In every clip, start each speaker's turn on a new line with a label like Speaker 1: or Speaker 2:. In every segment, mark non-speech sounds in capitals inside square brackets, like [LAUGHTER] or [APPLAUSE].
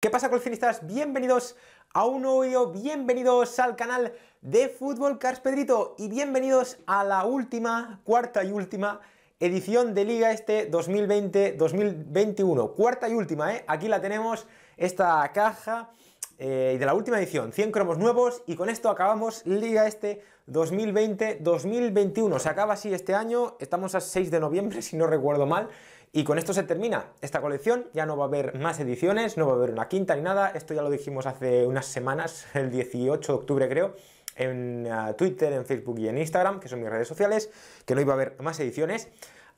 Speaker 1: ¿Qué pasa coleccionistas? Bienvenidos a un nuevo vídeo, bienvenidos al canal de Fútbol Cars Pedrito y bienvenidos a la última, cuarta y última edición de Liga Este 2020-2021. Cuarta y última, ¿eh? Aquí la tenemos, esta caja eh, de la última edición, 100 cromos nuevos y con esto acabamos Liga Este 2020-2021. Se acaba así este año, estamos a 6 de noviembre [LAUGHS] si no recuerdo mal. Y con esto se termina esta colección, ya no va a haber más ediciones, no va a haber una quinta ni nada, esto ya lo dijimos hace unas semanas, [LAUGHS] el 18 de octubre creo, en eh, Twitter, en Facebook y en Instagram, que son mis redes sociales, que no iba a haber más ediciones.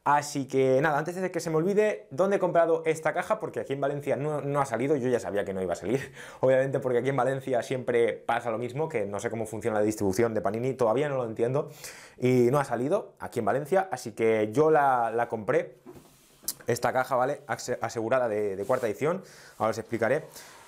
Speaker 1: Así que nada, antes de que se me olvide, ¿dónde he comprado esta caja? Porque aquí en Valencia no, ha salido, yo ya sabía que no iba a salir. [LAUGHS] Obviamente porque aquí en Valencia siempre pasa lo mismo, que no sé cómo funciona la distribución de Panini, todavía no lo entiendo. Y no ha salido aquí en Valencia, así que yo la compré esta caja, ¿vale? Asegurada de, cuarta edición, ahora os explicaré.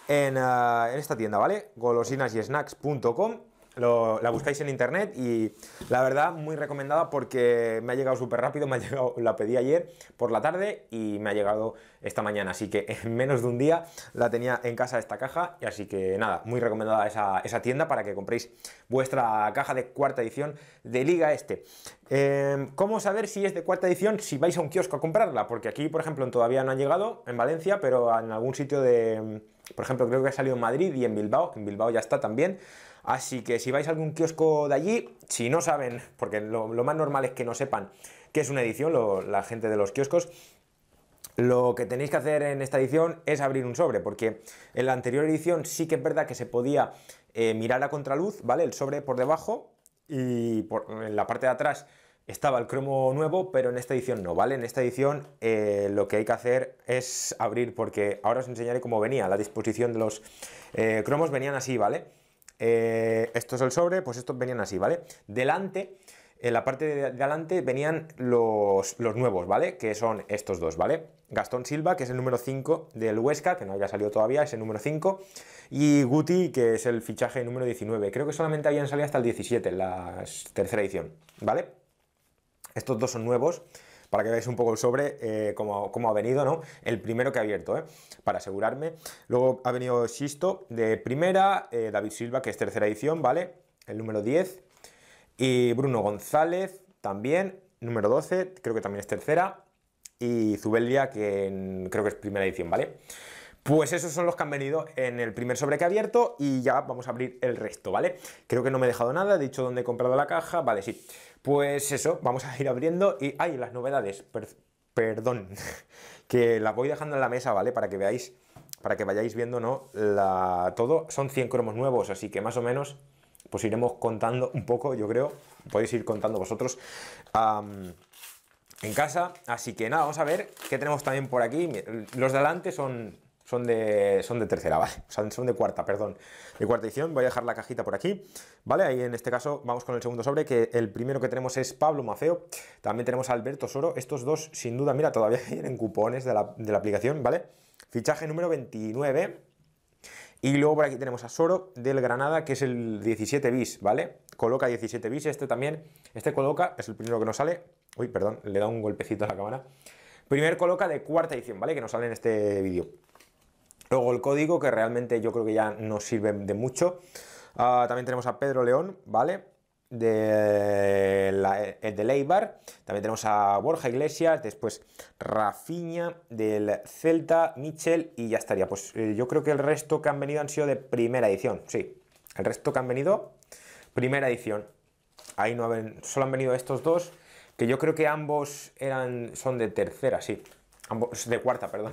Speaker 1: En, eh, en, esta tienda, ¿vale? golosinasyesnacks.com la buscáis en internet y la verdad muy recomendada porque me ha llegado súper rápido, me [LAUGHS] la pedí ayer por la tarde y me ha llegado esta mañana, así que en menos de un día la tenía en casa esta caja y así que nada, muy recomendada esa, tienda para que compréis vuestra caja de cuarta edición de Liga Este. Em, ¿Cómo saber si es de cuarta edición? Si vais a un kiosco a comprarla, porque aquí por ejemplo todavía no ha llegado en Valencia, pero en algún sitio de... Por ejemplo, creo que ha salido en Madrid y en Bilbao, en Bilbao ya está también. Así que si vais a algún kiosco de allí, si no saben, porque lo, más normal es que no sepan que es una edición, la gente de los kioscos, lo que tenéis que hacer en esta edición es abrir un sobre, porque en la anterior edición sí que es verdad que se podía eh, mirar a contraluz, ¿vale? El sobre por debajo y por, en la parte de atrás estaba el cromo nuevo, pero en esta edición no, ¿vale? En esta edición eh, lo que hay que hacer es abrir, porque ahora os enseñaré cómo venía, la disposición de los eh, cromos venían así, ¿vale? Eh, esto es el sobre, pues estos venían así, ¿vale? Delante, en la parte de delante venían los, los nuevos, ¿vale? Que son estos dos, ¿vale? Gastón Silva, que es el número 5 del Huesca, que no haya salido todavía, es el número 5, y Guti, que es el fichaje número 19. Creo que solamente habían salido hasta el 17, la tercera edición, ¿vale? Estos dos son nuevos para que veáis un poco el sobre, eh, cómo, ha venido, ¿no? El primero que ha abierto, ¿eh? Para asegurarme. Luego ha venido Sisto de primera, eh, David Silva, que es tercera edición, ¿vale? El número 10. Y Bruno González también, número 12, creo que también es tercera. Y Zubelia, que creo que es primera edición, ¿vale? vale pues esos son los que han venido en el primer sobre que he abierto y ya vamos a abrir el resto, ¿vale? Creo que no me he dejado nada, he dicho dónde he comprado la caja, vale, sí. Pues eso, vamos a ir abriendo y... hay las novedades! perdón, [LAUGHS] que las voy dejando en la mesa, ¿vale? Para que veáis, para que vayáis viendo, ¿no? La... Todo son 100 cromos nuevos, así que más o menos pues iremos contando un poco, yo creo, podéis ir contando vosotros. en casa. Así que nada, vamos a ver qué tenemos también por aquí. Los de son son de, son de tercera, ¿vale? O sea, son de cuarta, perdón, de cuarta edición. Voy a dejar la cajita por aquí, ¿vale? Ahí en este caso vamos con el segundo sobre, que el primero que tenemos es Pablo Maceo, también tenemos a Alberto Soro. Estos dos, sin duda, mira, todavía [LAUGHS] tienen cupones de la, de la aplicación, ¿vale? Fichaje número 29. Y luego por aquí tenemos a Soro del Granada, que es el 17 bis, ¿vale? Coloca 17 bis, este también, este coloca, es el primero que nos sale. Uy, perdón, le da un golpecito a la cámara. Primer coloca de cuarta edición, ¿vale? Que nos sale en este vídeo. Luego el código, que realmente yo creo que ya no sirve de mucho. Ah, también tenemos a Pedro León, ¿vale? De, la, eh, de Leibar. También tenemos a Borja Iglesias, después Rafiña del Celta, Michel y ya estaría. Pues eh, yo creo que el resto que han venido han sido de primera edición, sí. El resto que han venido, primera edición. Ahí no han, solo han venido estos dos, que yo creo que ambos eran, son de tercera, sí. [LAUGHS] de cuarta, perdón.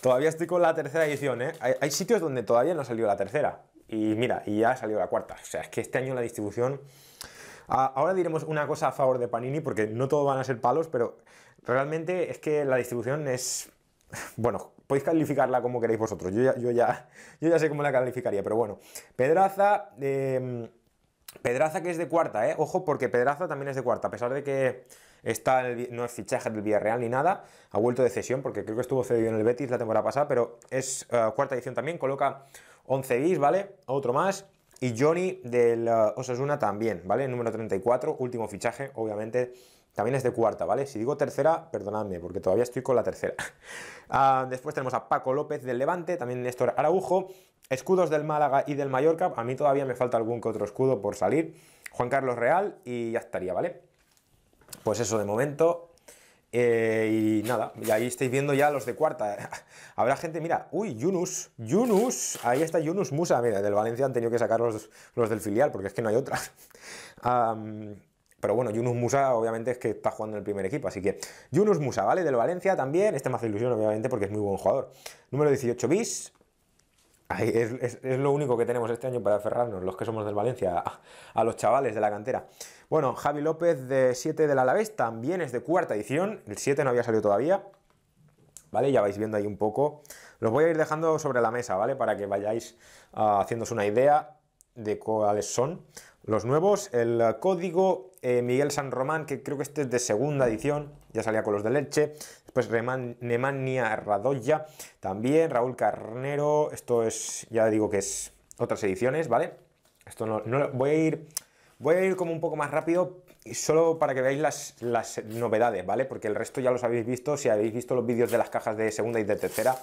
Speaker 1: Todavía estoy con la tercera edición, ¿eh? Hay, sitios donde todavía no salió la tercera. Y mira, y ya ha salió la cuarta. O sea, es que este año la distribución... ahora diremos una cosa a favor de Panini, porque no todo van a ser palos, pero realmente es que la distribución es... Bueno, podéis calificarla como queréis vosotros. Yo ya, yo ya, yo ya sé cómo la calificaría, pero bueno. Pedraza... Eh, Pedraza que es de cuarta, ¿eh? Ojo, porque Pedraza también es de cuarta, a pesar de que está no es fichaje del Villarreal ni nada, ha vuelto de cesión porque creo que estuvo cedido en el Betis la temporada pasada, pero es eh, cuarta edición también, coloca 11 bis, ¿vale? Otro más. Y Johnny del eh, Osasuna también, ¿vale? Número 34, último fichaje, obviamente. También es de cuarta, ¿vale? Si digo tercera, perdonadme, porque todavía estoy con la tercera. [LAUGHS] Ah, después tenemos a Paco López del Levante, también Néstor Araujo, escudos del Málaga y del Mallorca. A mí todavía me falta algún que otro escudo por salir. Juan Carlos Real y ya estaría, ¿vale? pues eso de momento. Eh, y nada, y ahí estáis viendo ya los de cuarta. [LAUGHS] Habrá gente, mira, uy, Yunus, Yunus, ahí está Yunus Musa, mira, del Valencia han tenido que sacar los, del filial porque es que no hay otra. [LAUGHS] pero bueno, Yunus Musa obviamente es que está jugando en el primer equipo, así que Yunus Musa, ¿vale? Del Valencia también, este me hace ilusión obviamente porque es muy buen jugador. Número 18 bis, es, lo único que tenemos este año para aferrarnos, los que somos del Valencia, a, los chavales de la cantera. Bueno, Javi López de 7 del Alavés también es de cuarta edición, el 7 no había salido todavía, ¿vale? Ya vais viendo ahí un poco. Los voy a ir dejando sobre la mesa, ¿vale? Para que vayáis ah, haciéndose una idea de cuáles son los nuevos. El código eh, Miguel San Román, que creo que este es de segunda edición, ya salía con los de Leche. Después Reman, Nemania Radoya, también Raúl Carnero. Esto es, ya digo que es otras ediciones, ¿vale? Esto no, no voy a ir. Voy a ir como un poco más rápido, solo para que veáis las, las novedades, ¿vale? Porque el resto ya los habéis visto, si habéis visto los vídeos de las cajas de segunda y de tercera,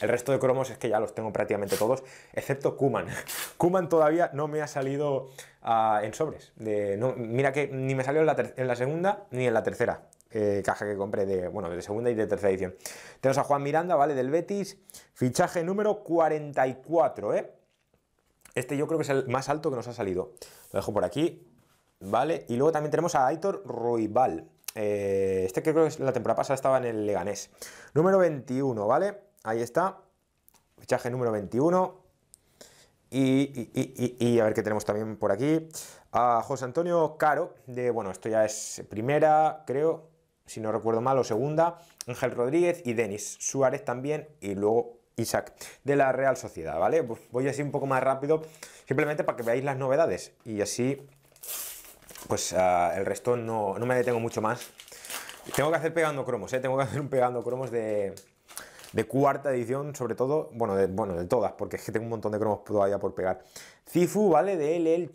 Speaker 1: el resto de cromos es que ya los tengo prácticamente todos, excepto Kuman. [LAUGHS] Kuman todavía no me ha salido ah, en sobres. De, no, mira que ni me salió en la, segunda ni en la tercera eh, caja que compré de, bueno, de segunda y de tercera edición. Tenemos a Juan Miranda, ¿vale? Del Betis. Fichaje número 44, ¿eh? Este yo creo que es el más alto que nos ha salido. Lo dejo por aquí, ¿vale? Y luego también tenemos a Aitor Ruibal. Eh, este que creo que la temporada pasada estaba en el Leganés. Número 21, ¿vale? ahí está, fichaje número 21. Y, a ver qué tenemos también por aquí. A José Antonio Caro, de, bueno, esto ya es primera, creo, si no recuerdo mal, o segunda. Ángel Rodríguez y Denis Suárez también. Y luego Isaac, de la Real Sociedad, ¿vale? Pues voy así un poco más rápido, simplemente para que veáis las novedades. Y así, pues ah, el resto no, no me detengo mucho más. Tengo que hacer pegando cromos, ¿eh? Tengo que hacer un pegando cromos de, de cuarta edición, sobre todo, bueno de, bueno, de todas, porque es que tengo un montón de cromos todavía por pegar. Cifu, ¿vale? De El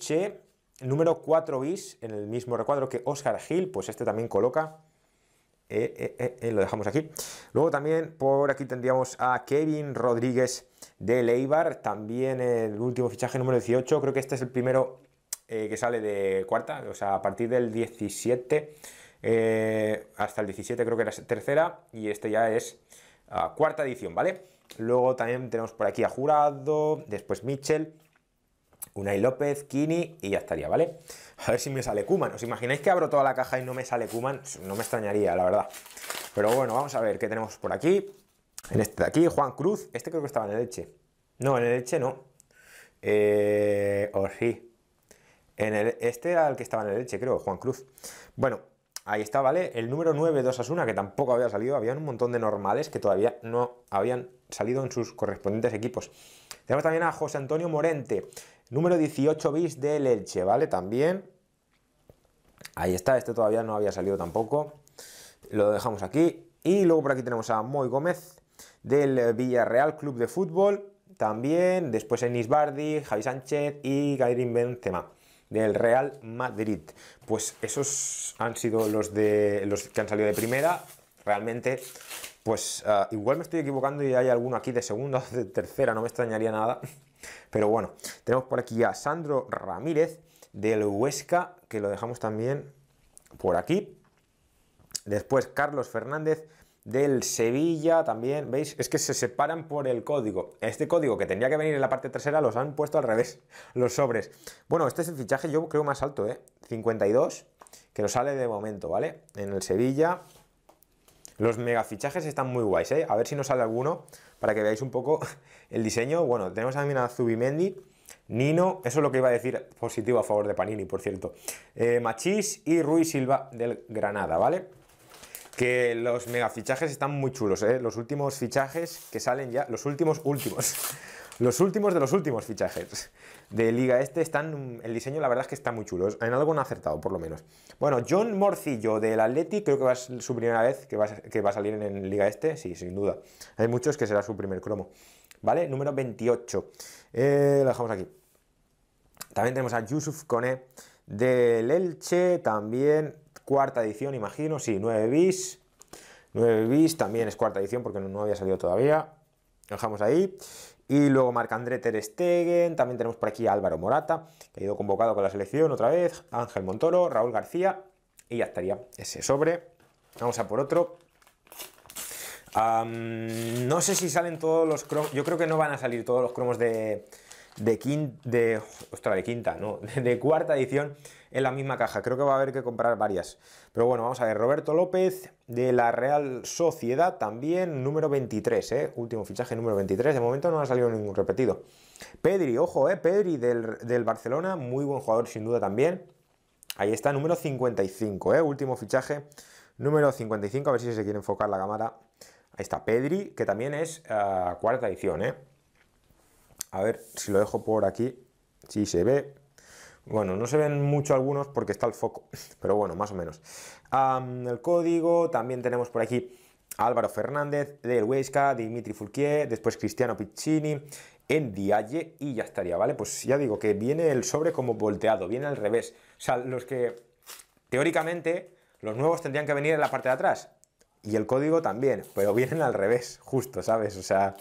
Speaker 1: número 4 bis, en el mismo recuadro que Oscar Gil, pues este también coloca. Eh, eh, eh, lo dejamos aquí. Luego también por aquí tendríamos a Kevin Rodríguez de Leibar, también el último fichaje número 18, creo que este es el primero que sale de cuarta, o sea, a partir del 17 hasta el 17 creo que era tercera y este ya es cuarta edición, ¿vale? Luego también tenemos por aquí a Jurado, después Mitchell, Unai López, Kini y ya estaría, ¿vale? A ver si me sale Kuman. ¿Os imagináis que abro toda la caja y no me sale Kuman? No me extrañaría, la verdad. Pero bueno, vamos a ver qué tenemos por aquí. En este de aquí, Juan Cruz. Este creo que estaba en el Leche. No, en el Leche no. Eh, o sí. En este era el que estaba en el Leche, creo, Juan Cruz. Bueno, Ahí está, ¿vale? El número 9 de Osasuna, que tampoco había salido, había un montón de normales que todavía no habían salido en sus correspondientes equipos. Tenemos también a José Antonio Morente, número 18 bis del Elche, ¿vale? También. Ahí está, este todavía no había salido tampoco. Lo dejamos aquí. Y luego por aquí tenemos a Moy Gómez, del Villarreal Club de Fútbol. También, después Enis Bardi, Javi Sánchez y Gairin Benzema del Real Madrid. Pues esos han sido los, de, los que han salido de primera. Realmente, pues ah, igual me estoy equivocando y hay alguno aquí de segunda [LAUGHS] o de tercera, no me extrañaría nada. Pero bueno, tenemos por aquí a Sandro Ramírez del Huesca, que lo dejamos también por aquí. Después Carlos Fernández del Sevilla también, ¿veis? Es que se separan por el código. Este código que tendría que venir en la parte trasera los han puesto al revés, [LAUGHS] los sobres. Bueno, este es el fichaje yo creo más alto, ¿eh? 52, que nos sale de momento, ¿vale? En el Sevilla. Los mega fichajes están muy guays, ¿eh? A ver si nos sale alguno para que veáis un poco [LAUGHS] el diseño. Bueno, tenemos también a Zubimendi, Nino, eso es lo que iba a decir positivo a favor de Panini, por cierto. Eh, Machís y Ruiz Silva del Granada, ¿vale? Que los megafichajes están muy chulos, ¿eh? Los últimos fichajes que salen ya, los últimos últimos. [LAUGHS] Los últimos de los últimos fichajes de Liga Este están. El diseño, la verdad es que está muy chulo. En algo han acertado, por lo menos. Bueno, John Morcillo del Atleti, creo que va a ser su primera vez que va, a, que va a salir en Liga Este. Sí, sin duda. Hay muchos que será su primer cromo. ¿Vale? Número 28. Eh, lo dejamos aquí. También tenemos a Yusuf Kone del Elche. También cuarta edición, imagino, sí, 9 bis. 9 bis también es cuarta edición porque no, había salido todavía. dejamos ahí. Y luego Marc-André Ter Stegen, también tenemos por aquí a Álvaro Morata, que ha ido convocado con la selección otra vez, Ángel Montoro, Raúl García, y ya estaría ese sobre. Vamos a por otro. no sé si salen todos los cromos, yo creo que no van a salir todos los cromos de, de, quinta, de, de quinta, no, [LAUGHS] de cuarta edición, en la misma caja. Creo que va a haber que comprar varias. Pero bueno, vamos a ver. Roberto López de la Real Sociedad también, número 23, ¿eh? Último fichaje número 23. De momento no ha salido ningún repetido. Pedri, ojo, ¿eh? Pedri del, Barcelona, muy buen jugador sin duda también. Ahí está, número 55, ¿eh? Último fichaje, número 55. A ver si se quiere enfocar la cámara. Ahí está Pedri, que también es ah, cuarta edición, ¿eh? A ver si lo dejo por aquí, si se ve. Bueno, no se ven mucho algunos porque está el foco, [LAUGHS] pero bueno, más o menos. el código, también tenemos por aquí Álvaro Fernández, Del Huesca, Dimitri Fulquier, después Cristiano Piccini, Dialle y ya estaría, ¿vale? Pues ya digo que viene el sobre como volteado, viene al revés. O sea, los que teóricamente los nuevos tendrían que venir en la parte de atrás y el código también, pero vienen al revés, justo, ¿sabes? O sea,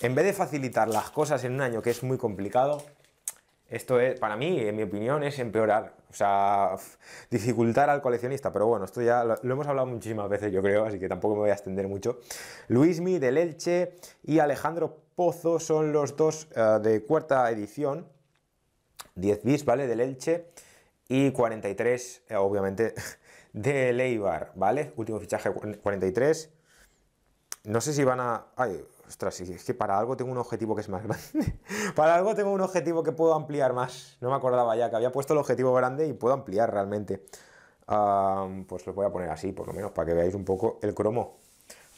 Speaker 1: en vez de facilitar las cosas en un año que es muy complicado, esto es, para mí, en mi opinión, es empeorar, o sea, dificultar al coleccionista. Pero bueno, esto ya lo, hemos hablado muchísimas veces, yo creo, así que tampoco me voy a extender mucho. Luismi del Elche y Alejandro Pozo son los dos eh, de cuarta edición, 10 bis, ¿vale? Del Elche y 43, eh, obviamente, [LAUGHS] de Leibar, ¿vale? Último fichaje 43. No sé si van a ostras, es que para algo tengo un objetivo que es más [LAUGHS] grande. para algo tengo un objetivo que puedo ampliar más. No me acordaba ya que había puesto el objetivo grande y puedo ampliar realmente. pues lo voy a poner así, por lo menos, para que veáis un poco el cromo.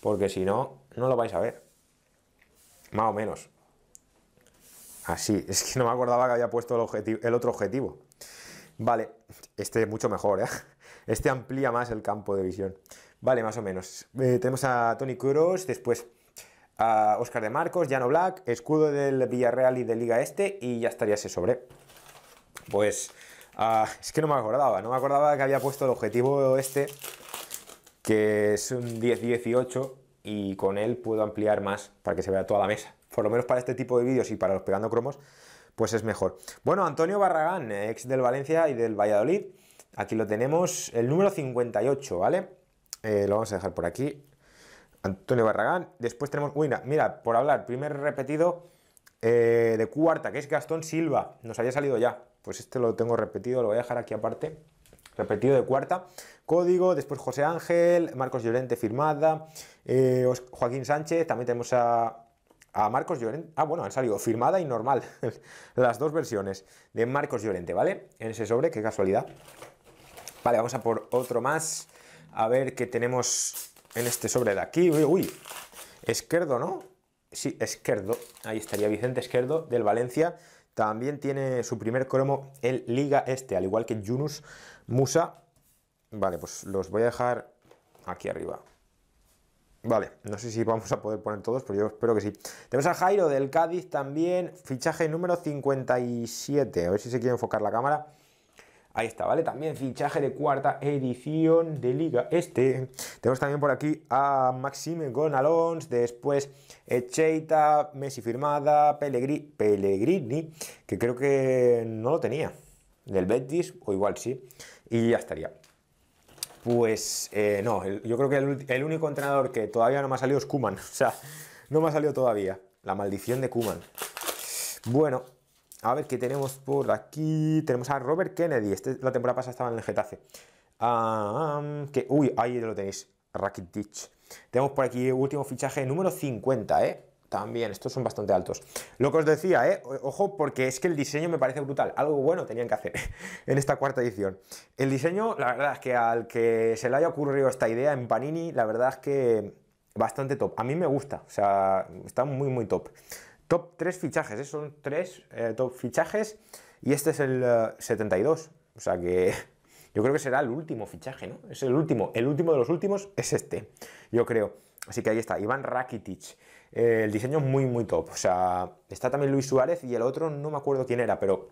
Speaker 1: Porque si no, no lo vais a ver. Más o menos. Así, [LAUGHS] es que no me acordaba que había puesto el, otro objetivo. Vale, este es mucho mejor, ¿eh? [LAUGHS] Este amplía más el campo de visión. Vale, más o menos. Eh, tenemos a Tony Kroos, después Oscar de Marcos, Llano Black, escudo del Villarreal y de Liga Este y ya estaría ese sobre. Pues ah, es que no me acordaba, no me acordaba que había puesto el objetivo este, que es un 10-18 y con él puedo ampliar más para que se vea toda la mesa. Por lo menos para este tipo de vídeos y para los pegando cromos, pues es mejor. Bueno, Antonio Barragán, ex del Valencia y del Valladolid. Aquí lo tenemos, el número 58, ¿vale? Eh, lo vamos a dejar por aquí. Antonio Barragán. Después tenemos, uy, mira, por hablar, primer repetido eh, de cuarta, que es Gastón Silva. Nos había salido ya. Pues este lo tengo repetido, lo voy a dejar aquí aparte. Repetido de cuarta. Código, después José Ángel, Marcos Llorente firmada, eh, Joaquín Sánchez, también tenemos a, a Marcos Llorente. Ah, bueno, han salido firmada y normal. [LAUGHS] las dos versiones de Marcos Llorente, ¿vale? En ese sobre, qué casualidad. Vale, vamos a por otro más. A ver qué tenemos en este sobre de aquí. Uy, uy. Esquerdo, ¿no? Sí, Esquerdo. Ahí estaría Vicente Esquerdo del Valencia. También tiene su primer cromo el Liga Este, al igual que Yunus Musa. Vale, pues los voy a dejar aquí arriba. Vale, no sé si vamos a poder poner todos, pero yo espero que sí. Tenemos a Jairo del Cádiz también, fichaje número 57. A ver si se quiere enfocar la cámara. Ahí está, ¿vale? También fichaje de cuarta edición de Liga Este. Tenemos también por aquí a Maxime Gonalons, después Echeita, Messi firmada, Pellegrini, que creo que no lo tenía, del Betis, o igual sí, y ya estaría. Pues eh, no, yo creo que el, el, único entrenador que todavía no me ha salido es Kuman. [LAUGHS] O sea, no me ha salido todavía. La maldición de Kuman. Bueno, a ver qué tenemos por aquí. Tenemos a Robert Kennedy. Este, la temporada pasada estaba en el Getafe. que, uy, ahí lo tenéis. Rakitic. Tenemos por aquí último fichaje número 50, ¿eh? También, estos son bastante altos. Lo que os decía, ¿eh? ojo, porque es que el diseño me parece brutal. Algo bueno tenían que hacer [LAUGHS] en esta cuarta edición. El diseño, la verdad es que al que se le haya ocurrido esta idea en Panini, la verdad es que bastante top. A mí me gusta, o sea, está muy, muy top. Top 3 fichajes, ¿eh? son 3 eh, top fichajes y este es el 72. Eh, o sea que [LAUGHS] yo creo que será el último fichaje, ¿no? Es el último, el último de los últimos es este, yo creo. Así que ahí está, Iván Rakitic. el diseño es muy, muy top. O sea, está también Luis Suárez y el otro no me acuerdo quién era, pero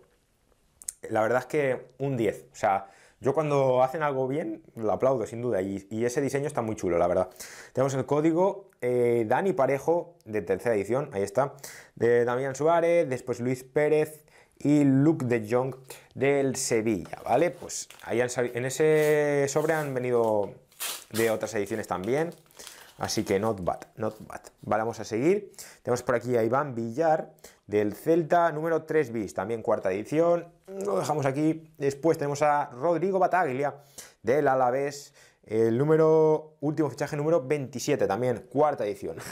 Speaker 1: la verdad es que un 10. O sea, yo cuando hacen algo bien, lo aplaudo sin duda y, ese diseño está muy chulo, la verdad. Tenemos el código eh, Dani Parejo de tercera edición, ahí está, de Damián Suárez, después Luis Pérez y Luke de Jong del Sevilla, ¿vale? Pues ahí en ese sobre han venido de otras ediciones también, Así que not bad, not bad. Vale, vamos a seguir. Tenemos por aquí a Iván Villar del Celta número 3 bis, también cuarta edición. Lo dejamos aquí. Después tenemos a Rodrigo Bataglia del Alavés, el número último fichaje número 27, también cuarta edición. [LAUGHS]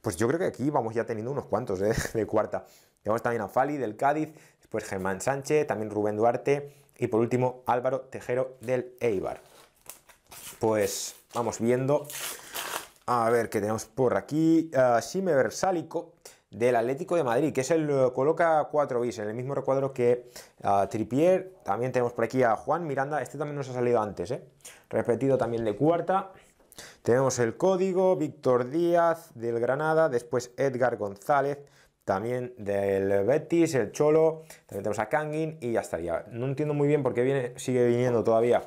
Speaker 1: Pues yo creo que aquí vamos ya teniendo unos cuantos de cuarta. Tenemos también a Fali del Cádiz, después Germán Sánchez, también Rubén Duarte y por último Álvaro Tejero del Eibar. Pues vamos viendo a ver, que tenemos por aquí? Sime ah, Versálico del Atlético de Madrid, que es el eh, coloca 4 bis, en el mismo recuadro que ah, Tripier. También tenemos por aquí a Juan Miranda, este también nos ha salido antes, ¿eh? repetido también de cuarta. Tenemos el código, Víctor Díaz del Granada, después Edgar González, también del Betis, el Cholo, también tenemos a Kangin y ya estaría. No entiendo muy bien por qué viene, sigue viniendo todavía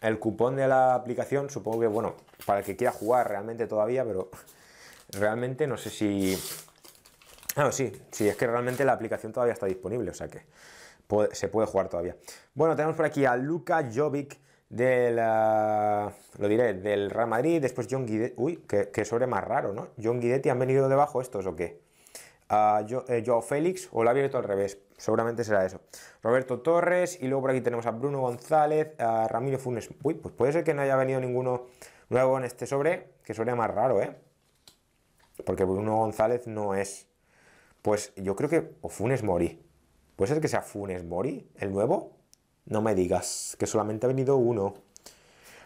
Speaker 1: el cupón de la aplicación, supongo que, bueno, para el que quiera jugar realmente todavía, pero [LAUGHS] realmente no sé si... Ah, sí, sí, es que realmente la aplicación todavía está disponible, o sea que se puede jugar todavía. Bueno, tenemos por aquí a Luka Jovic del, ah, lo diré, del Real Madrid, después John Guidetti, uy, que, sobre más raro, ¿no? John Guidetti, ¿han venido debajo estos o qué? yo, ah, eh, Félix, o lo ha abierto al revés, seguramente será eso. Roberto Torres, y luego por aquí tenemos a Bruno González, a Ramiro Funes. Uy, pues puede ser que no haya venido ninguno nuevo en este sobre, que suena más raro, ¿eh? Porque Bruno González no es. Pues yo creo que. O Funes Mori. ¿Puede ser que sea Funes Mori, el nuevo? No me digas, que solamente ha venido uno.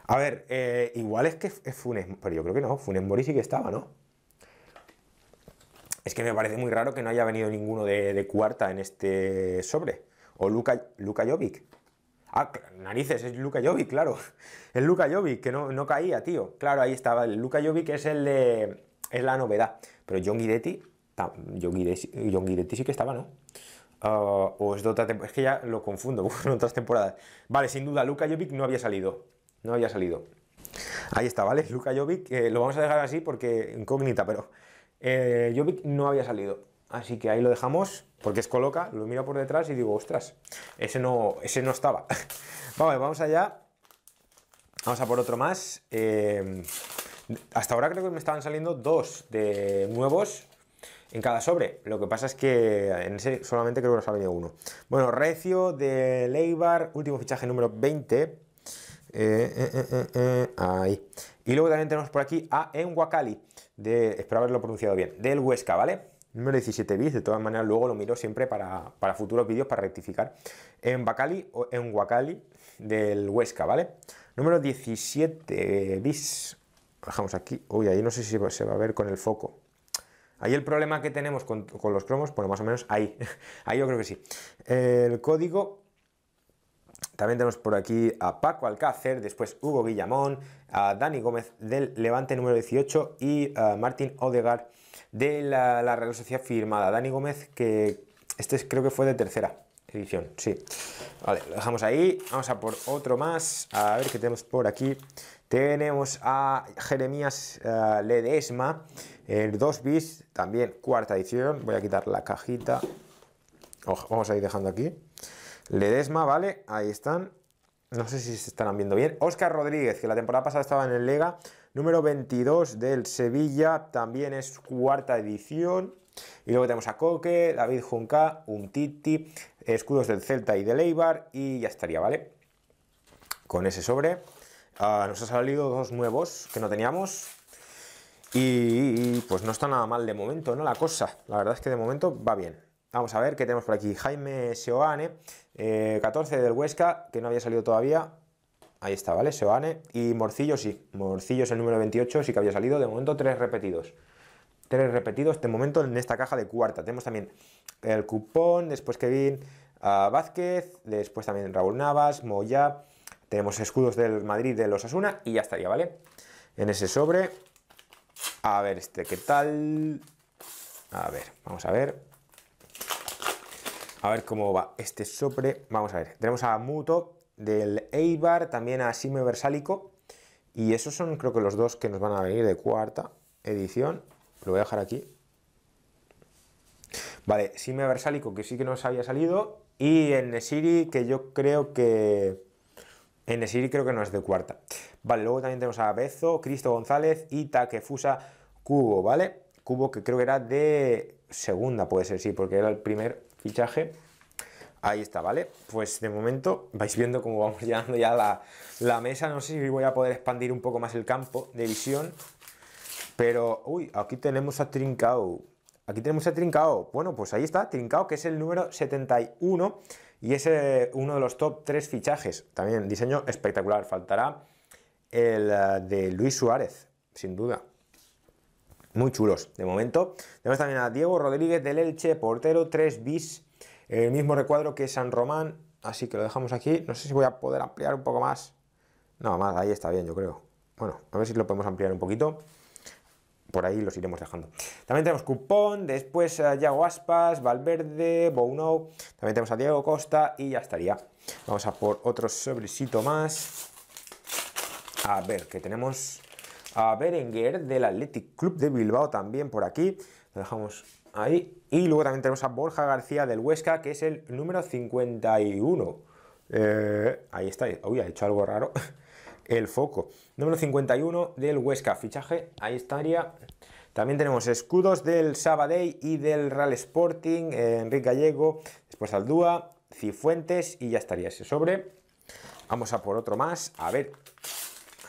Speaker 1: A ver, eh, igual es que es Funes, pero yo creo que no, Funes Mori sí que estaba, ¿no? es que me parece muy raro que no haya venido ninguno de, cuarta en este sobre. O Luka, Luka Jovic. Ah, narices, es Luka Jovic, claro. [LAUGHS] Es Luka Jovic, que no, caía, tío. Claro, ahí estaba. El Luka Jovic es el de, es la novedad. Pero John Guidetti, John Guidetti, sí que estaba, ¿no? Ah, o es de otra temporada. Es que ya lo confundo, [LAUGHS] con otras temporadas. Vale, sin duda, Luka Jovic no había salido. No había salido. Ahí está, ¿vale? Luka Jovic, eh, lo vamos a dejar así porque incógnita, pero eh, no había salido, así que ahí lo dejamos, porque es coloca, lo miro por detrás y digo, ostras, ese no, ese no estaba. [LAUGHS] vamos, vamos allá. Vamos a por otro más. Eh, hasta ahora creo que me estaban saliendo dos de nuevos en cada sobre. Lo que pasa es que en ese solamente creo que nos ha venido uno. Bueno, Recio de Leibar, último fichaje número 20. Eh, eh, ahí. Y luego también tenemos por aquí a Enguacali espero haberlo pronunciado bien, del Huesca, ¿vale? Número 17 bis, de todas maneras luego lo miro siempre para, futuros vídeos para rectificar. En Bacali o en Huacali del Huesca, ¿vale? Número 17 bis, Bajamos aquí, uy, ahí no sé si se va a ver con el foco. Ahí el problema que tenemos con, con los cromos, bueno, más o menos ahí, [LAUGHS] ahí yo creo que sí. El código, también tenemos por aquí a Paco Alcácer, después Hugo Guillamón, Dani Gómez del Levante número 18 y Martín Martin de la, la Real firmada. Dani Gómez que este creo que fue de tercera edición, sí. Vale, lo dejamos ahí. Vamos a por otro más. A ver qué tenemos por aquí. Tenemos a Jeremías eh, Ledesma, el 2 bis, también cuarta edición. Voy a quitar la cajita. vamos a ir dejando aquí. Ledesma, ¿vale? Ahí están. No sé si se estarán viendo bien. Óscar Rodríguez, que la temporada pasada estaba en el Lega, número 22 del Sevilla, también es cuarta edición. Y luego tenemos a Coque, David Junca, Untiti, escudos del Celta y del Eibar, y ya estaría, ¿vale? Con ese sobre. Ah, nos han salido dos nuevos que no teníamos. y pues no está nada mal de momento, ¿no? La cosa. La verdad es que de momento va bien. Vamos a ver qué tenemos por aquí. Jaime Seoane, 14 eh, del Huesca, que no había salido todavía. Ahí está, ¿vale? Seoane. Y Morcillo sí. Morcillo es el número 28, sí que había salido. De momento, tres repetidos. Tres repetidos de momento en esta caja de cuarta. Tenemos también el cupón, después Kevin ah, Vázquez, después también Raúl Navas, Moya. Tenemos escudos del Madrid de los Asuna y ya estaría, ¿vale? En ese sobre. A ver, este, ¿qué tal? A ver, vamos a ver. A ver cómo va este sobre. Vamos a ver. Tenemos a Muto del Eibar, también a Sime Versálico. Y esos son creo que los dos que nos van a venir de cuarta edición. Lo voy a dejar aquí. Vale, Sime Versálico que sí que nos había salido. Y en Nesiri que yo creo que... En Nesiri creo que no es de cuarta. Vale, luego también tenemos a Bezo, Cristo González y Takefusa Cubo, ¿vale? Cubo que creo que era de segunda, puede ser, sí, porque era el primer fichaje. Ahí está, ¿vale? Pues de momento vais viendo cómo vamos [LAUGHS] llenando ya la, la mesa. No sé si voy a poder expandir un poco más el campo de visión. Pero, uy, aquí tenemos a Trincao. Aquí tenemos a Trincao. Bueno, pues ahí está, Trincao, que es el número 71 y es eh, uno de los top 3 fichajes. También diseño espectacular. Faltará el eh, de Luis Suárez, sin duda muy chulos de momento. Tenemos también a Diego Rodríguez del Elche, portero 3 bis, el mismo recuadro que San Román, así que lo dejamos aquí. No sé si voy a poder ampliar un poco más. No, más, ahí está bien, yo creo. Bueno, a ver si lo podemos ampliar un poquito. Por ahí los iremos dejando. También tenemos Cupón, después a Yago Aspas, Valverde, Bono. También tenemos a Diego Costa y ya estaría. Vamos a por otro sobrecito más. A ver, que tenemos a Berenguer del Athletic Club de Bilbao también por aquí. Lo dejamos ahí. Y luego también tenemos a Borja García del Huesca, que es el número 51. Eh, ahí está. Uy, ha hecho algo raro. [LAUGHS] El foco. Número 51 del Huesca. Fichaje. Ahí estaría. También tenemos escudos del Sabadell y del Real Sporting. Eh, Enrique Gallego. Después Aldúa. Cifuentes. Y ya estaría ese sobre. Vamos a por otro más. A ver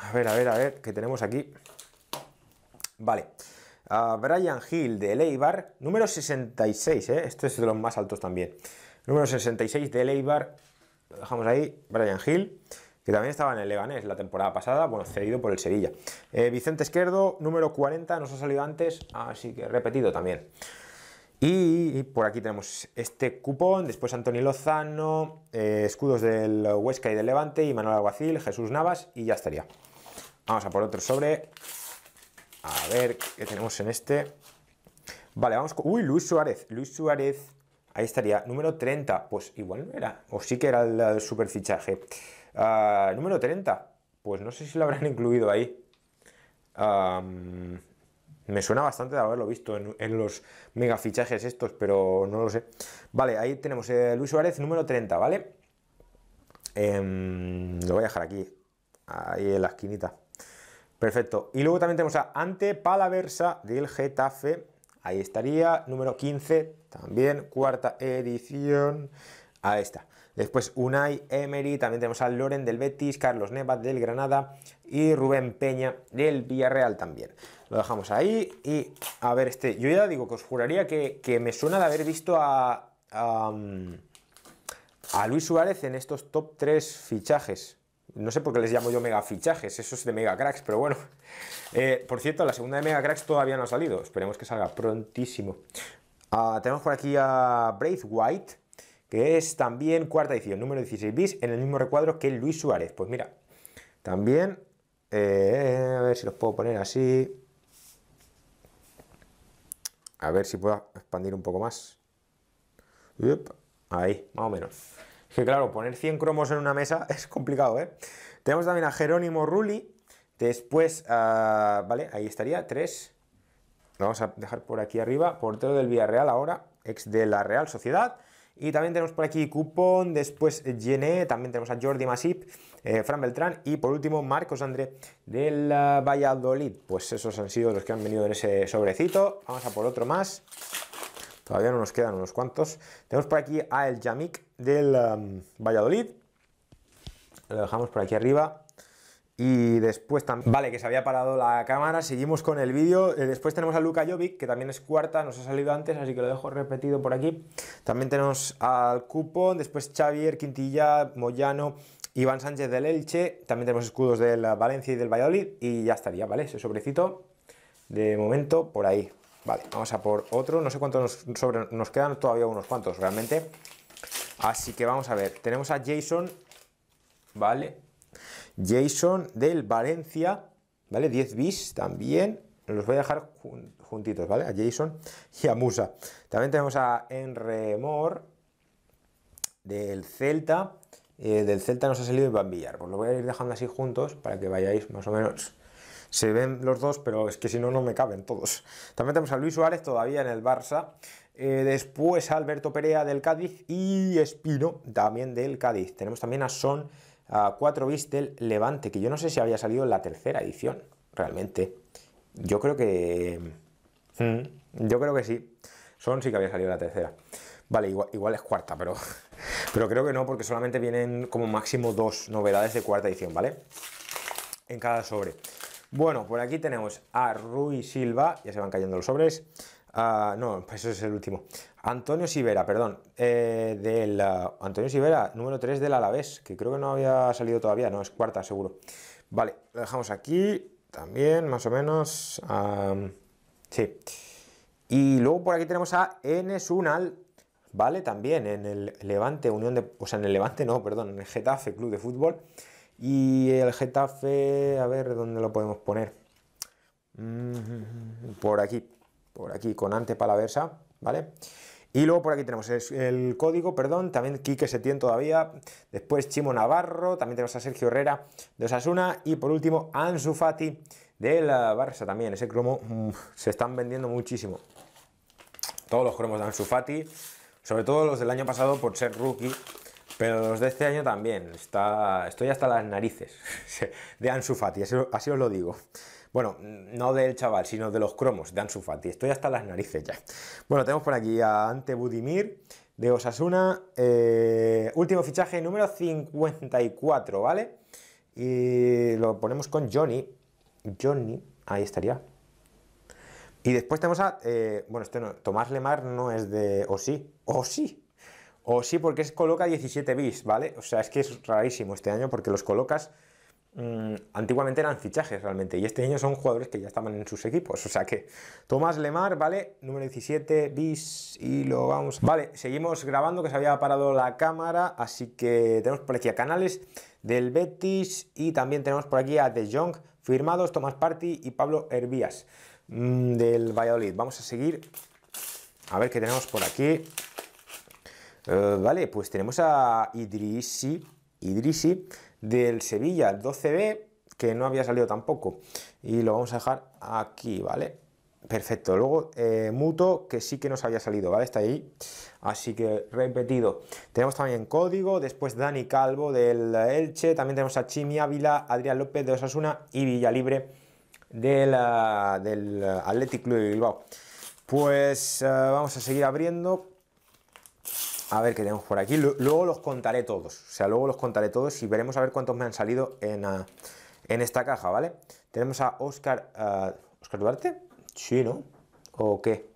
Speaker 1: a ver, a ver, a ver, ¿qué tenemos aquí. Vale. a Brian Hill de Leibar, número 66, ¿eh? este es de los más altos también. Número 66 de Leibar, lo dejamos ahí, Brian Hill, que también estaba en el Leganés la temporada pasada, bueno, cedido por el Sevilla. Eh, Vicente Esquerdo, número 40, nos ha salido antes, así que repetido también. Y por aquí tenemos este cupón, después Antonio Lozano, eh, escudos del Huesca y del Levante, y Manuel Aguacil, Jesús Navas, y ya estaría. Vamos a por otro sobre. A ver qué tenemos en este. Vale, vamos con... Uy, Luis Suárez. Luis Suárez. Ahí estaría. Número 30. Pues igual no era. O sí que era el, super fichaje. Ah, número 30. Pues no sé si lo habrán [LAUGHS] incluido ahí. me suena bastante de haberlo visto en, los mega fichajes estos, pero no lo sé. Vale, ahí tenemos eh, Luis Suárez, número 30, ¿vale? Em, lo voy a dejar aquí, ahí en la esquinita. Perfecto. Y luego también tenemos a Ante Palaversa del Getafe. Ahí estaría. Número 15, también cuarta edición. Ahí está. Después Unai Emery, también tenemos a Loren del Betis, Carlos Neva del Granada y Rubén Peña del Villarreal también. Lo dejamos ahí y a ver este. Yo ya digo que os juraría que, me suena de haber visto a, a, mm, a Luis Suárez en estos top 3 fichajes. No sé por qué les llamo yo mega fichajes, eso es de mega cracks, pero bueno. Eh, por cierto, la segunda de mega cracks todavía no ha salido. Esperemos que salga prontísimo. Ah, tenemos por aquí a White, que es también cuarta edición, número 16 bis, en el mismo recuadro que Luis Suárez. Pues mira, también. Eh, a ver si los puedo poner así. A ver si puedo expandir un poco más. Ahí, más o menos. Que claro, poner 100 cromos en una mesa [LAUGHS] es complicado, ¿eh? Tenemos también a Jerónimo Rulli. Después, vale, ahí estaría, 3. vamos a dejar por aquí arriba. Portero del Villarreal ahora, ex de la Real Sociedad. Y también tenemos por aquí Cupón, después Gené, también tenemos a Jordi Masip, eh, Fran Beltrán y por último Marcos André del eh, Valladolid. Pues esos han sido los que han venido en ese sobrecito. Vamos a por otro más. Todavía no nos quedan unos cuantos. Tenemos por aquí a El Yamik del um, Valladolid. Lo dejamos por aquí arriba. Y después también... Vale, que se había parado la cámara. Seguimos con el vídeo. Eh, después tenemos a Luka Jovic, que también es cuarta. Nos ha salido antes, así que lo dejo repetido por aquí. También tenemos al Cupón. Después Xavier, Quintilla, Moyano, Iván Sánchez del Elche, también tenemos escudos del uh, Valencia y del Valladolid y ya estaría, ¿vale? Ese sobrecito de momento por ahí. Vale, vamos a por otro. No sé cuántos nos, nos quedan todavía unos cuantos realmente. Así que vamos a ver. Tenemos a Jason, ¿vale? Jason del Valencia, ¿vale? 10 bis también. Los voy a dejar juntitos, ¿vale? A Jason y a Musa. También tenemos a Enremor del Celta. Eh, del Celta nos ha salido el Villar. Pues lo voy a ir dejando así juntos para que vayáis más o menos se ven los dos, pero es que si no, no me caben todos. También tenemos a Luis Suárez todavía en el Barça. Eh, después a Alberto Perea del Cádiz y Espino también del Cádiz. Tenemos también a Son a 4 bis del Levante, que yo no sé si había salido en la tercera edición, realmente. Yo creo que. Mm, yo creo que sí. Son sí que había salido en la tercera. Vale, igual, igual, es cuarta, pero, [LAUGHS] pero creo que no, porque solamente vienen como máximo dos novedades de cuarta edición, ¿vale? En cada sobre. Bueno, por aquí tenemos a Rui Silva, ya se van cayendo los sobres. Ah, no, pues eso es el último. Antonio Sivera, perdón. Eh, del, ah, Antonio Sivera, número 3 del Alavés, que creo que no había salido todavía, no, es cuarta seguro. Vale, lo dejamos aquí también, más o menos. sí. Y luego por aquí tenemos a Enes Unal, ¿vale? También en el Levante, Unión de. O sea, en el Levante, no, perdón, en el Getafe Club de Fútbol. Y el Getafe, a ver, ¿dónde lo podemos poner? Mm, por aquí, por aquí, con Ante Palaversa, ¿vale? Y luego por aquí tenemos el código, perdón, también Quique Setién todavía, después Chimo Navarro, también tenemos a Sergio Herrera de Osasuna y por último Ansu Fati la Barça también. Ese cromo mm, se están vendiendo muchísimo. Todos los cromos de Ansu Fati, sobre todo los del año pasado por ser rookie, pero los de este año también, está, estoy hasta las narices [LAUGHS] de Ansu Fati, así, os lo digo. Bueno, no del chaval, sino de los cromos de Ansu Fati, estoy hasta las narices ya. Bueno, tenemos por aquí a Ante Budimir de Osasuna, eh, último fichaje número 54, ¿vale? Y lo ponemos con Johnny, Johnny, ahí estaría, y después tenemos a. Eh, bueno, este no, Tomás Lemar no es de. O sí, o sí. O sí, porque es, coloca 17 bis, ¿vale? O sea, es que es rarísimo este año porque los colocas. Mm, antiguamente eran fichajes realmente, y este año son jugadores que ya estaban en sus equipos. O sea que Tomás Lemar, ¿vale? Número 17, bis, y lo vamos. Vale, seguimos grabando que se había parado la cámara, así que tenemos por aquí a Canales del Betis y también tenemos por aquí a De Jong, firmados Tomás Party y Pablo Hervías mm, del Valladolid. Vamos a seguir a ver qué tenemos por aquí. Eh, vale, pues tenemos a Idrisi, del Sevilla, el 12B, que no había salido tampoco. Y lo vamos a dejar aquí, ¿vale? Perfecto. Luego, eh, Muto, que sí que nos había salido, ¿vale? Está ahí. Así que repetido. Tenemos también Código, después Dani Calvo del Elche, también tenemos a Chimi Ávila, Adrián López de Osasuna y Villalibre del, eh, del Athletic Club de Bilbao. Pues vamos a seguir abriendo a ver qué tenemos por aquí. Luego los contaré todos. O sea, luego los contaré todos y veremos a ver cuántos me han salido en, ah, esta caja, ¿vale? Tenemos a Oscar... ¿Oscar ah, Duarte? Sí, ¿no? ¿O qué?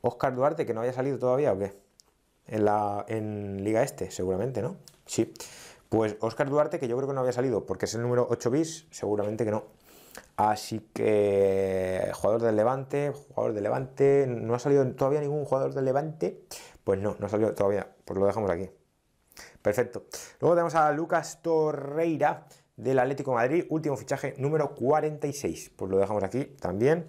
Speaker 1: ¿Oscar Duarte que no había salido todavía o qué? En, la, en Liga Este, seguramente, ¿no? Sí. Pues Oscar Duarte, que yo creo que no había salido, porque es el número 8 bis, seguramente que no. Así que jugador del Levante, jugador del Levante, no ha salido todavía ningún jugador del Levante, pues no, no salió todavía, pues lo dejamos aquí. Perfecto. Luego tenemos a Lucas Torreira del Atlético Madrid, último fichaje número 46. Pues lo dejamos aquí también.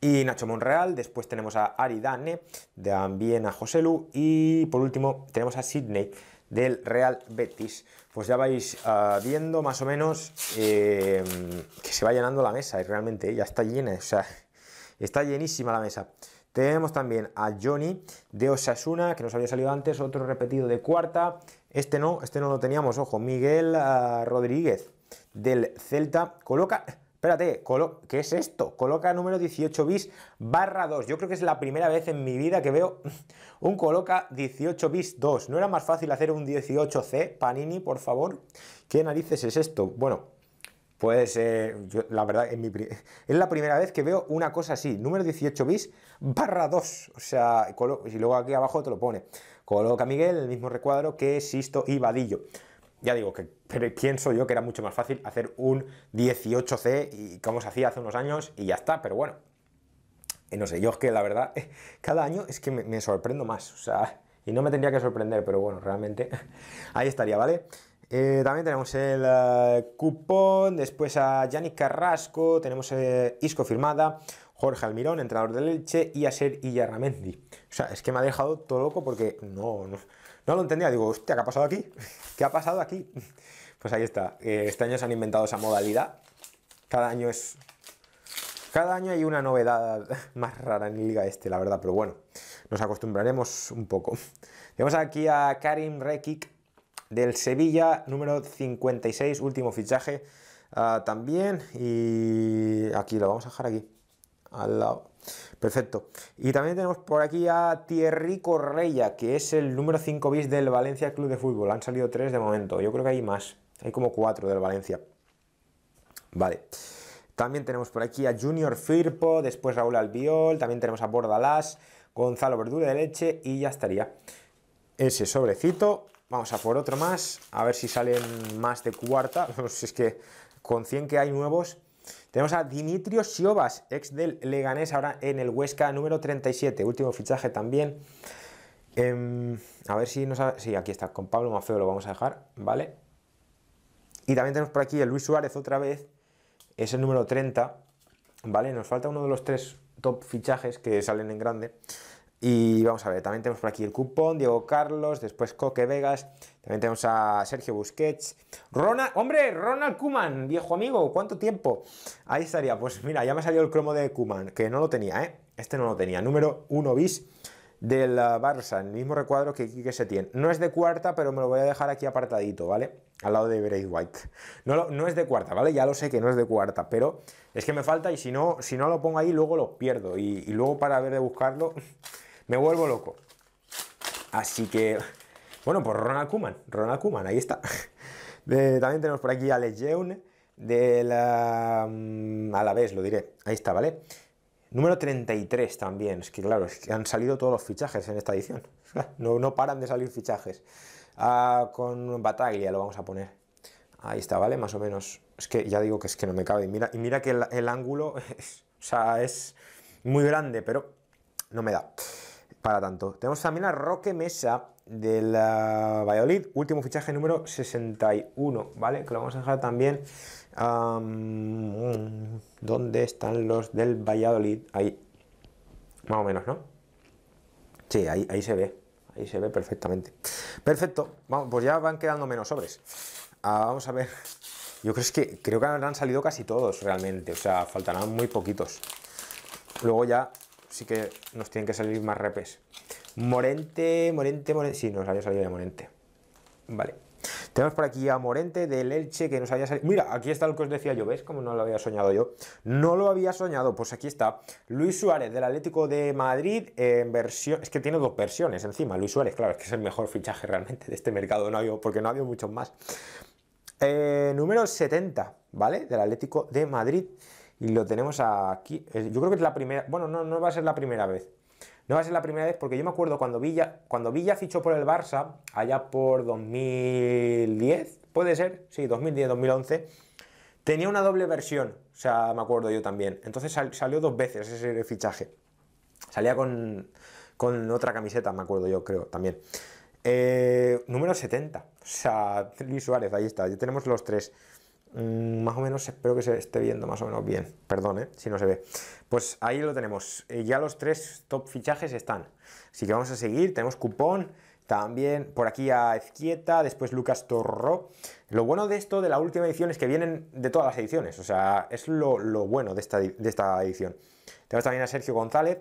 Speaker 1: Y Nacho Monreal, después tenemos a Aridane, Dane, también a Joselu y por último tenemos a Sidney del Real Betis. Pues ya vais ah, viendo más o menos em, que se va llenando la mesa y realmente ya está llena, o sea, está llenísima la mesa. Tenemos también a Johnny de Osasuna, que nos había salido antes, otro repetido de cuarta. Este no, este no lo teníamos, ojo, Miguel ah, Rodríguez del Celta. Coloca, espérate, ¿qué es esto? Coloca número 18 bis barra 2. Yo creo que es la primera vez en mi vida que veo [LAUGHS] un coloca 18 bis 2. ¿No era más fácil hacer un 18C, Panini, por favor? ¿Qué narices es esto? Bueno, pues la verdad, [LAUGHS] es la primera vez que veo una cosa así, número 18 bis barra 2. O sea, y luego aquí abajo te lo pone. Coloca Miguel el mismo recuadro que Sisto y Vadillo. Ya digo que pienso yo que era mucho más fácil hacer un 18C y como se hacía hace unos años y ya está, pero bueno. no sé, yo es que la verdad, [LAUGHS] cada año es que me, me sorprendo más. O sea, y no me tendría que sorprender, pero bueno, realmente [LAUGHS] ahí estaría, ¿vale? Eh, también tenemos el eh, cupón, después a Yannick Carrasco, tenemos a eh, Isco firmada, Jorge Almirón, entrenador del Elche, y a ser Iyarramendi. O sea, es que me ha dejado todo loco porque no, no, lo entendía. Digo, hostia, ¿qué ha pasado aquí? ¿Qué ha pasado aquí? [LAUGHS] Pues ahí está. este año se han inventado esa modalidad. Cada año es... Cada año hay una novedad [LAUGHS] más rara en Liga Este, la verdad, pero bueno, nos acostumbraremos un poco. [LAUGHS] Tenemos aquí a Karim Rekik, del Sevilla, número 56, último fichaje ah, también. Y aquí lo vamos a dejar aquí, al lado. Perfecto. Y también tenemos por aquí a Thierry Correia, que es el número 5 bis del Valencia Club de Fútbol. Han salido tres de momento. Yo creo que hay más. Hay como cuatro del Valencia. Vale. También tenemos por aquí a Junior Firpo, después Raúl Albiol, también tenemos a Bordalás, Gonzalo Verdura de Leche y ya estaría. Ese sobrecito Vamos a por otro más, a ver si salen más de cuarta. si [LAUGHS] es que con 100 que hay nuevos. Tenemos a Dimitrio Siobas, ex del Leganés, ahora en el Huesca número 37, último fichaje también. Em, a ver si nos... Sí, aquí está, con Pablo Mafeo lo vamos a dejar, ¿vale? Y también tenemos por aquí el Luis Suárez otra vez, es el número 30, ¿vale? Nos falta uno de los tres top fichajes que salen en grande. Y vamos a ver, también tenemos por aquí el cupón, Diego Carlos, después Coque Vegas, también tenemos a Sergio Busquets, Ronald, hombre, Ronald Kuman, viejo amigo, ¿cuánto tiempo? Ahí estaría, pues mira, ya me ha salido el cromo de Kuman, que no lo tenía, ¿eh? Este no lo tenía, número 1 bis del ah, Barça, el mismo recuadro que se tiene No es de cuarta, pero me lo voy a dejar aquí apartadito, ¿vale? Al lado de Bray White. No, no es de cuarta, ¿vale? Ya lo sé que no es de cuarta, pero es que me falta y si no, si no lo pongo ahí, luego lo pierdo. y luego para ver de buscarlo... Me vuelvo loco. Así que, bueno, pues Ronald Kuman, Ronald Kuman, ahí está. [LAUGHS] también tenemos por aquí a Alex de la, mm, a la vez lo diré, ahí está, ¿vale? Número 33 también, es que claro, es que han salido todos los fichajes en esta edición. [LAUGHS] No, no paran de salir fichajes. Ah, con Bataglia lo vamos a poner. Ahí está, ¿vale? Más o menos. Es que ya digo que es que no me cabe. Y mira, y mira que el, ángulo [LAUGHS] o sea, es muy grande, pero no me da para tanto. Tenemos también a Roque Mesa de la Valladolid, último fichaje número 61, ¿vale? Que lo vamos a dejar también. ¿Dónde están los del Valladolid? Ahí, más o menos, ¿no? Sí, ahí, ahí se ve, ahí se ve perfectamente. Perfecto, vamos, pues ya van quedando menos sobres. Ah, vamos a ver. Yo creo, que, creo que han salido casi todos realmente, o sea, faltarán muy poquitos. Luego ya sí que nos tienen que salir más repes. Morente, Morente, Morente. Sí, nos había salido de Morente. Vale. Tenemos por aquí a Morente del Elche que nos había salido. Mira, aquí está lo que os decía yo, ¿ves? Como no lo había soñado yo. No lo había soñado, pues aquí está. Luis Suárez del Atlético de Madrid en versión. Es que tiene dos versiones encima. Luis Suárez, claro, es que es el mejor fichaje realmente de este mercado, no había, porque no ha habido muchos más. Eh, número 70, ¿vale? Del Atlético de Madrid y lo tenemos aquí. Yo creo que es la primera, bueno, no, no va a ser la primera vez. No va a ser la primera vez porque yo me acuerdo cuando Villa, cuando Villa fichó por el Barça, allá por 2010, puede ser, sí, 2010, 2011, tenía una doble versión, o sea, me acuerdo yo también. Entonces salió dos veces ese fichaje. Salía con, con otra camiseta, me acuerdo yo, creo, también. Eh, número 70, o sea, Luis Suárez, ahí está, ya tenemos los tres. Mm, más o menos espero que se esté viendo más o menos bien. Perdón, ¿eh? si no se ve. Pues ahí lo tenemos. Eh, ya los tres top fichajes están. Así que vamos a seguir. Tenemos cupón. También por aquí a Ezquieta, después Lucas Torro. Lo bueno de esto, de la última edición, es que vienen de todas las ediciones. O sea, es lo, bueno de esta, de esta edición. Tenemos también a Sergio González.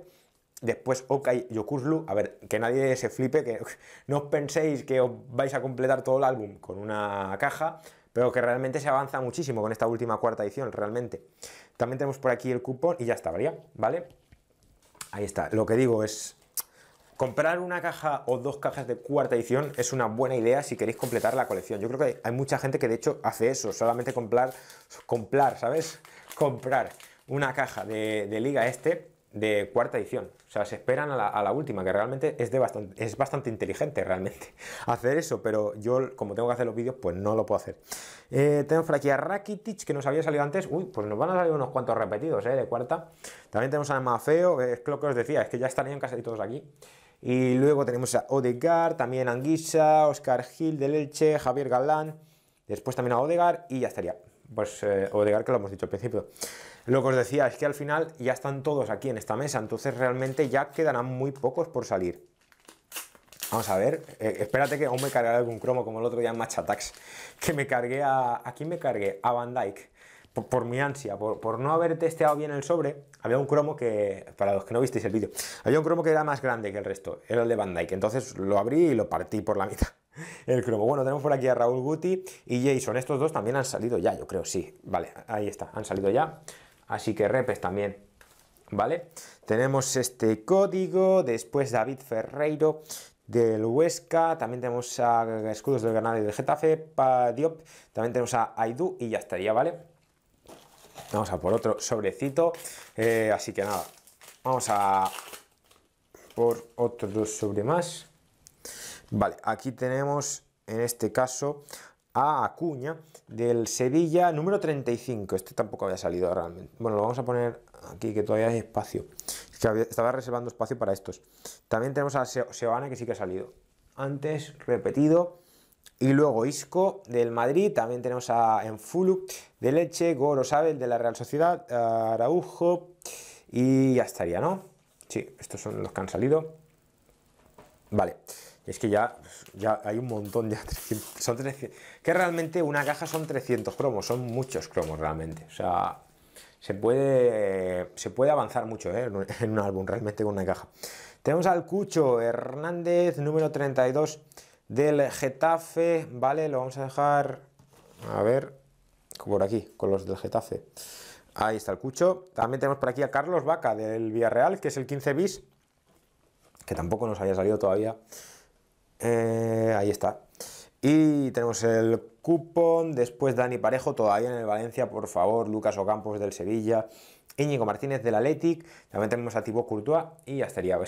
Speaker 1: Después Okai Yokuslu, a ver, que nadie se flipe, que [LAUGHS] no os penséis que os vais a completar todo el álbum con una caja, pero que realmente se avanza muchísimo con esta última cuarta edición, realmente. También tenemos por aquí el cupón y ya estaría, ¿vale? Ahí está, lo que digo es, Comprar una caja o dos cajas de cuarta edición es una buena idea si queréis completar la colección. Yo creo que hay mucha gente que de hecho hace eso, solamente comprar, comprar ¿sabes? Comprar una caja de liga este de cuarta edición. O sea, se esperan a la, última, que realmente es, de bastante, es bastante inteligente realmente [LAUGHS] hacer eso, pero yo como tengo que hacer los vídeos, pues no lo puedo hacer. Eh, tenemos por aquí a Rakitic, que nos había salido antes. Uy, pues nos van a salir unos cuantos repetidos, ¿eh? De cuarta. También tenemos a Mafeo, eh, es lo que os decía, es que ya estarían casi todos aquí. Y luego tenemos a Odegar, también a Anguisa, Oscar Gil del Elche, Javier Galán, después también a Odegar, y ya estaría. Pues eh, Odegar, que lo hemos dicho al principio. Lo que os decía es que al final ya están todos aquí en esta mesa, entonces realmente ya quedarán muy pocos por salir. Vamos a ver, eh, espérate que aún me cargaré algún cromo como el otro día en Match Attacks, [LAUGHS] que me cargué a... ¿A quién me cargué? A Van Dyke. Por, mi ansia, por, por, no haber testeado bien el sobre, había un cromo que, para los que no visteis el vídeo, había un cromo que era más grande que el resto, era el de Van Dyke, entonces lo abrí y lo partí por la [LAUGHS] mitad. El cromo. Bueno, tenemos por aquí a Raúl Guti y Jason. Estos dos también han salido ya, yo creo, sí. Vale, ahí está, han salido ya. Así que repes también. ¿Vale? Tenemos este código, después David Ferreiro del Huesca, también tenemos a Escudos del Granada y del Getafe, Diop. también tenemos a Aidu y ya estaría, ¿vale? Vamos a por otro sobrecito, eh, así que nada, vamos a por dos sobre más. Vale, aquí tenemos en este caso a Acuña del Sevilla número 35. Este tampoco había salido realmente. Bueno, lo vamos a poner aquí que todavía hay espacio. que estaba reservando espacio para estos. También tenemos a Seoana, que sí que ha salido. Antes repetido. Y luego Isco del Madrid, también tenemos a Enfulu de Leche, Goro Sabel de la Real Sociedad, Araujo y ya estaría, ¿no? Sí, estos son los que han salido. Vale es que ya, ya hay un montón, ya [LAUGHS] son que realmente una caja son 300 cromos, son muchos cromos realmente, o sea, se puede, se puede avanzar mucho ¿eh? en, un, álbum realmente con una caja. Tenemos al Cucho Hernández, número 32 del Getafe, vale, lo vamos a dejar, a ver, por aquí, con los del Getafe. Ahí está el Cucho. También tenemos por aquí a Carlos Vaca del Villarreal, que es el 15 bis, que tampoco nos había salido todavía. Eh, ahí está. Y tenemos el cupón, después Dani Parejo, todavía en el Valencia, por favor, Lucas Ocampos del Sevilla, Íñigo Martínez del Athletic, también tenemos a Thibaut Courtois y ya estaría,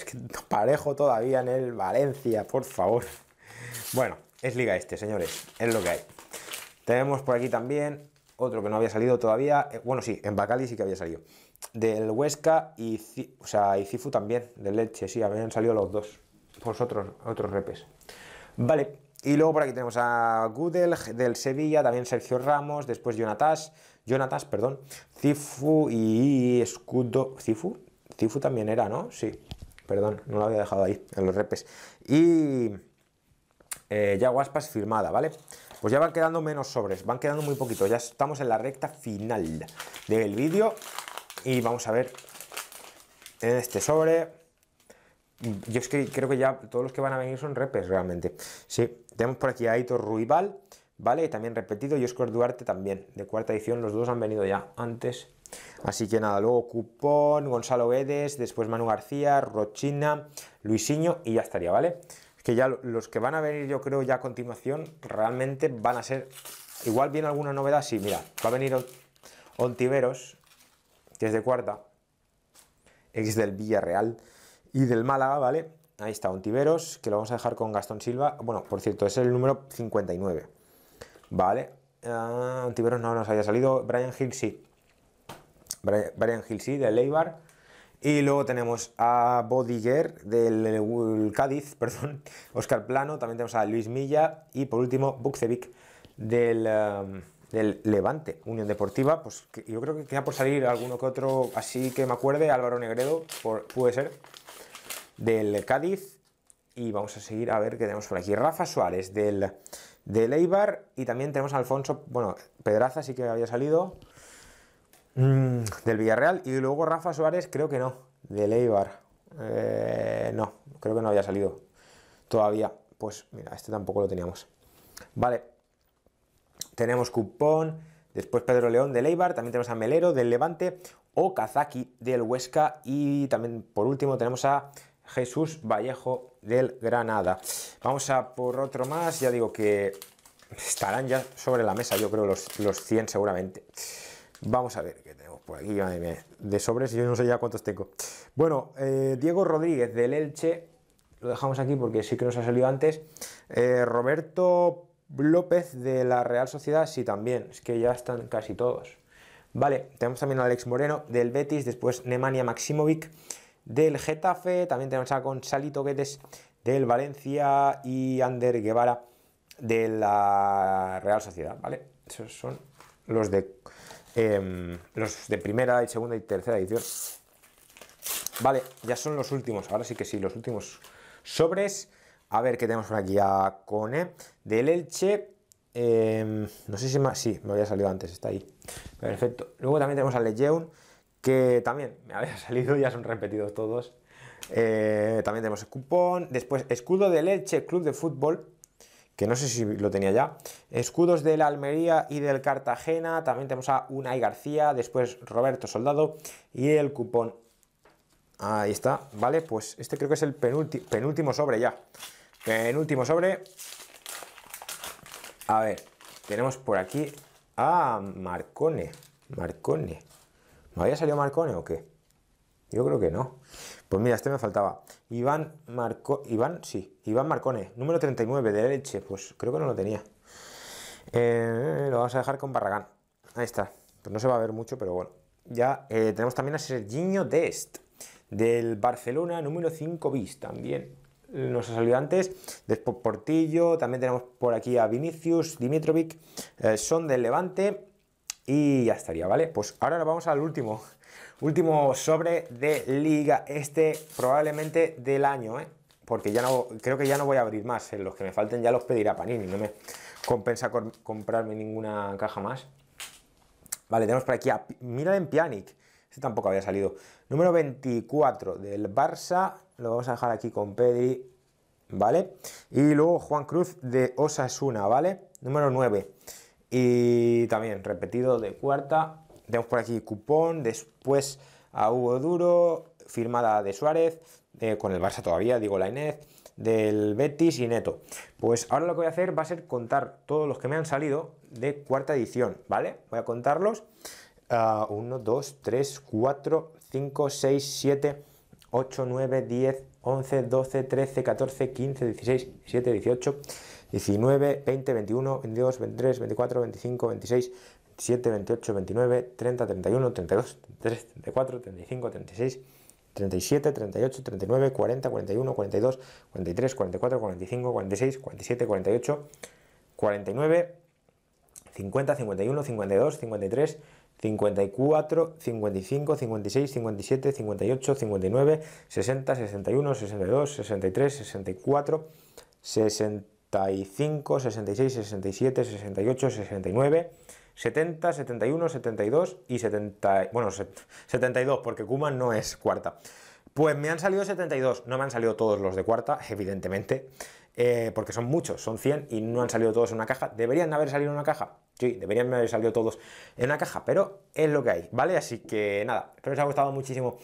Speaker 1: Parejo todavía en el Valencia, por favor. Bueno, es liga este, señores, es lo que hay. Tenemos por aquí también otro que no había salido todavía, eh, bueno sí, en Bacali sí que había salido, del Huesca y, o sea, Cifu también, del Leche, sí, habían salido los dos, por otros repes. Vale, y luego por aquí tenemos a Gudel del Sevilla, también Sergio Ramos, después Jonatas, Jonatas, perdón, Cifu y Escudo. ¿Cifu? Cifu también era, ¿no? Sí, perdón, no lo había dejado ahí, en los repes. Y eh, ya Guaspas firmada, ¿vale? Pues ya van quedando menos sobres, van quedando muy poquito, ya estamos en la recta final del vídeo y vamos a ver en este sobre yo es que creo que ya todos los que van a venir son repes realmente. Sí, tenemos por aquí a Aitor Ruibal, ¿vale? Y también repetido, y Oscar Duarte también, de cuarta edición, los dos han venido ya antes. Así que nada, luego Cupón, Gonzalo Guedes, después Manu García, Rochina, Luisinho y ya estaría, ¿vale? Es que ya los que van a venir yo creo ya a continuación realmente van a ser... Igual viene alguna novedad, sí, mira, va a venir Ontiveros, que es de cuarta, ex del Villarreal, y del Málaga, ¿vale? Ahí está, Ontiveros, que lo vamos a dejar con Gastón Silva. Bueno, por cierto, es el número 59, ¿vale? Ah, Ontiveros no nos haya salido, Brian Hill Brian Hill de del Eibar. Y luego tenemos a Bodiger del Cádiz, [LAUGHS] perdón, Oscar Plano, también tenemos a Luis Milla y por último Bukcevic um, del, Levante, Unión Deportiva. Pues yo creo que queda por salir alguno que otro, así que me acuerde, Álvaro Negredo, puede ser del Cádiz. Y vamos a seguir a ver qué tenemos por aquí. Rafa Suárez del, del Eibar. Y también tenemos a Alfonso, bueno, Pedraza sí que había salido. Mm, del Villarreal. Y luego Rafa Suárez, creo que no. Del Eibar. Eh, no, creo que no había salido. Todavía. Pues mira, este tampoco lo teníamos. Vale. Tenemos cupón. Después Pedro León del Eibar. También tenemos a Melero del Levante. O Kazaki del Huesca. Y también por último tenemos a Jesús Vallejo del Granada. Vamos a por otro más, ya digo que estarán ya sobre la mesa, yo creo, los, 100 seguramente. Vamos a ver qué tenemos por aquí, de sobres, yo no sé ya cuántos tengo. Bueno, eh, Diego Rodríguez del Elche, lo dejamos aquí porque sí que nos ha salido antes. Eh, Roberto López de la Real Sociedad, sí también, es que ya están casi todos. Vale, tenemos también a Alex Moreno del Betis, después Nemanja Maximovic, del Getafe, también tenemos a Salito Guedes, del Valencia y Ander Guevara de la Real Sociedad, ¿vale? Esos son los de em, los de primera y segunda y tercera edición. Vale, ya son los últimos. Ahora sí que sí, los últimos sobres. A ver qué tenemos por aquí a Cone. Del Elche. Em, no sé si más. Sí, me había salido antes, está ahí. Perfecto. Luego también tenemos a Lejeun que también me había [LAUGHS] salido, ya son repetidos todos. Eh, también tenemos el cupón, después escudo de leche Club de Fútbol, que no sé si lo tenía ya. Escudos del Almería y del Cartagena, también tenemos a Unai García, después Roberto Soldado y el cupón. Ahí está, vale, pues este creo que es el penúltimo sobre ya. Penúltimo sobre. A ver, tenemos por aquí a Marcone. Marcone. ¿No había salido Marcone o qué? Yo creo que no. Pues mira, este me faltaba. Iván Marco... Iván, sí. Iván Marcone, número 39 de Leche. Pues creo que no lo tenía. Eh, lo vamos a dejar con Barragán. Ahí está. Pues no se va a ver mucho, pero bueno. Ya eh, tenemos también a Serginho Dest, del Barcelona, número 5 bis, también. Nos ha salido antes. Después Portillo. También tenemos por aquí a Vinicius, Dimitrovic. Eh, son del Levante. Y ya estaría, ¿vale? Pues ahora nos vamos al último, último sobre de liga, este probablemente del año, ¿eh? Porque ya no, creo que ya no voy a abrir más, los que me falten ya los pedirá Panini, no me compensa comprarme ninguna caja más. Vale, tenemos por aquí a en Pianic este tampoco había salido. Número 24 del Barça, lo vamos a dejar aquí con Pedri, ¿vale? Y luego Juan Cruz de Osasuna, ¿vale? Número 9. Y también repetido de cuarta. Tenemos por aquí Cupón, después a Hugo Duro, firmada de Suárez, eh, con el Barça todavía, digo la Inés, del Betis y Neto. Pues ahora lo que voy a hacer va a ser contar todos los que me han salido de cuarta edición, ¿vale? Voy a contarlos. 1, 2, 3, 4, 5, 6, 7, 8, 9, 10, 11, 12, 13, 14, 15, 16, 17, 18. 19, 20, 21, 22, 23, 24, 25, 26, 27, 28, 29, 30, 31, 32, 33, 34, 35, 36, 37, 38, 39, 40, 41, 42, 43, 44, 45, 46, 47, 48, 49, 50, 51, 52, 53, 54, 55, 56, 57, 58, 59, 60, 61, 62, 63, 64, 65, 65, 66, 67, 68, 69, 70, 71, 72 y 70, bueno, 72 porque Kuma no es cuarta. Pues me han salido 72, no me han salido todos los de cuarta, evidentemente, eh, porque son muchos, son 100 y no han salido todos en una caja. ¿Deberían haber salido en una caja? Sí, deberían haber salido todos en una caja, pero es lo que hay, ¿vale? Así que nada, espero que os haya gustado muchísimo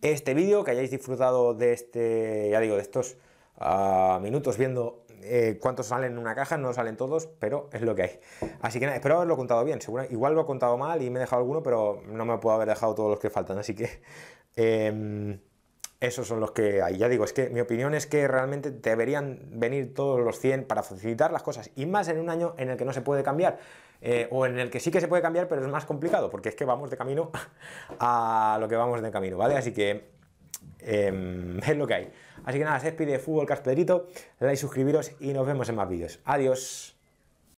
Speaker 1: este vídeo, que hayáis disfrutado de este, ya digo, de estos ah, minutos viendo eh, cuántos salen en una caja, no salen todos, pero es lo que hay. Así que nada, espero haberlo contado bien. seguro igual lo he contado mal y me he dejado alguno, pero no me puedo haber dejado todos los que faltan. Así que [LAUGHS] em, esos son los que hay. Ya digo, es que mi opinión es que realmente deberían venir todos los 100 para facilitar las cosas. Y más en un año en el que no se puede cambiar. Eh, o en el que sí que se puede cambiar, pero es más complicado, porque es que vamos de camino [LAUGHS] a lo que vamos de camino, ¿vale? Así que Em, [LAUGHS] es lo que hay. Así que nada, se despide Fútbol Caspedrito, dale a suscribiros y nos vemos en más vídeos. Adiós.